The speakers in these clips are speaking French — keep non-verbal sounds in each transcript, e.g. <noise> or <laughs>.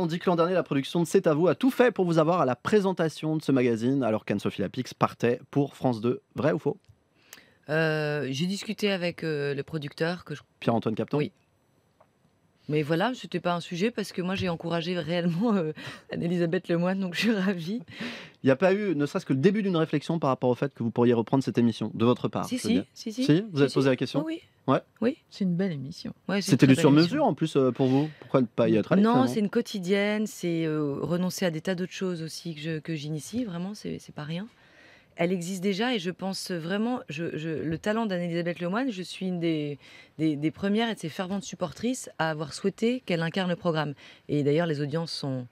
On dit que l'an dernier, la production de C'est à vous a tout fait pour vous avoir à la présentation de ce magazine, alors qu'Anne-Sophie Lapix partait pour France 2. Vrai ou faux euh, J'ai discuté avec euh, le producteur que je... Pierre-Antoine Capton. Oui. Mais voilà, ce n'était pas un sujet parce que moi j'ai encouragé réellement euh, Anne-Elisabeth Lemoine, donc je suis ravie. Il n'y a pas eu, ne serait-ce que le début d'une réflexion par rapport au fait que vous pourriez reprendre cette émission de votre part. Si, si, si, si, Vous avez posé la question Oui. Ouais. Oui. C'est une belle émission. C'était du sur-mesure en plus euh, pour vous. Pourquoi ne pas y être Non, c'est une quotidienne. C'est euh, renoncer à des tas d'autres choses aussi que j'initie. vraiment, vraiment, c'est pas rien elle existe déjà et je pense vraiment, je, le talent d'Anne-Elisabeth Lemoine, je suis une des, des, premières et de ses ferventes supportrices à avoir souhaité qu'elle incarne le programme. Et d'ailleurs, les audiences sont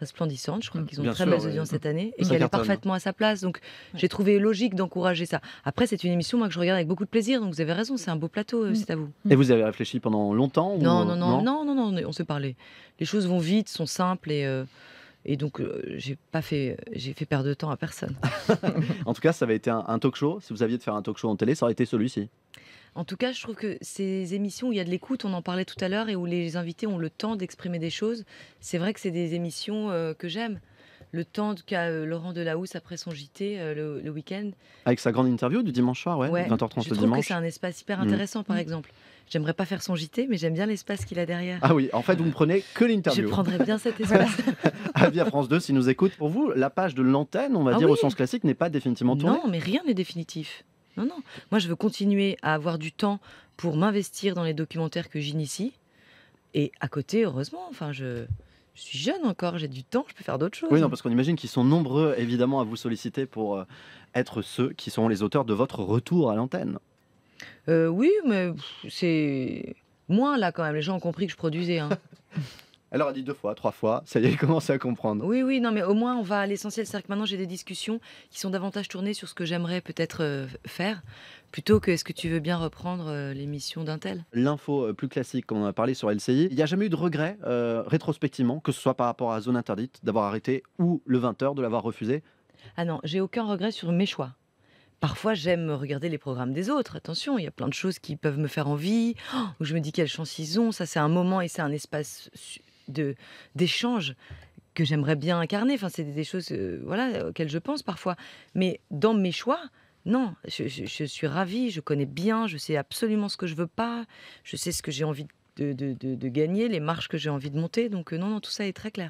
resplendissantes, je crois mm. qu'ils ont très belles audiences cette année et qu'elle est parfaitement à sa place. Donc j'ai trouvé logique d'encourager ça. Après, c'est une émission moi, que je regarde avec beaucoup de plaisir, donc vous avez raison, c'est un beau plateau, euh, mm. c'est à vous. Et vous avez réfléchi pendant longtemps non, non, non, non, non, on s'est parlé. Les choses vont vite, sont simples et. Euh, et donc, euh, j'ai pas fait, euh, j'ai fait perdre de temps à personne. <laughs> en tout cas, ça avait été un, un, talk show. Si vous aviez de faire un talk show en télé, ça aurait été celui-ci. En tout cas, je trouve que ces émissions où il y a de l'écoute, on en parlait tout à l'heure, et où les invités ont le temps d'exprimer des choses, c'est vrai que c'est des émissions euh, que j'aime le temps qu'a euh, Laurent Delahousse après son JT euh, le, week-end. Avec sa grande interview du dimanche soir, ouais, 20h30 le dimanche. que c'est un espace hyper mm. intéressant, par mm. exemple. J'aimerais pas faire son JT, mais j'aime bien l'espace qu'il a derrière. Ah oui, en fait, vous ne prenez que l'interview. Je prendrais bien cet <laughs> espace. à France 2, s'il nous écoute. pour vous, la page de l'antenne, on va ah dire au sens classique, n'est pas définitivement tournée Non, mais rien n'est définitif. Non, non. Moi, je veux continuer à avoir du temps pour m'investir dans les documentaires que j'initie. Et à côté, heureusement, enfin, je, je suis jeune encore, j'ai du temps, je peux faire d'autres choses. Oui, non, parce qu'on imagine qu'ils sont nombreux, évidemment, à vous solliciter pour euh, être ceux qui seront les auteurs de votre retour à l'antenne. Euh, oui, mais c'est moins là quand même. Les gens ont compris que je produisais. Hein. <laughs> leur a dit deux fois, trois fois, ça y est, <laughs> elle à comprendre. Oui, oui, non, mais au moins, on va à l'essentiel. C'est-à-dire que maintenant, j'ai des discussions qui sont davantage tournées sur ce que j'aimerais peut-être euh, faire, plutôt que est-ce que tu veux bien reprendre euh, l'émission d'un tel L'info euh, plus classique, qu'on a parlé sur LCI, il n'y a jamais eu de regret, rétrospectivement, que ce soit par rapport à Zone Interdite, d'avoir arrêté, ou le 20h, de l'avoir refusé Ah non, j'ai aucun regret sur mes choix. Parfois, j'aime regarder les programmes des autres. Attention, il y a plein de choses qui peuvent me faire envie, où oh, je me dis quelle chance ils ont. Ça, c'est un moment et c'est un espace d'échanges que j'aimerais bien incarner. Enfin, c'est des choses euh, voilà, auxquelles je pense parfois. Mais dans mes choix, non, je, suis ravie, je connais bien, je sais absolument ce que je veux pas, je sais ce que j'ai envie de, gagner, les marches que j'ai envie de monter. Donc, euh, non, non, tout ça est très clair.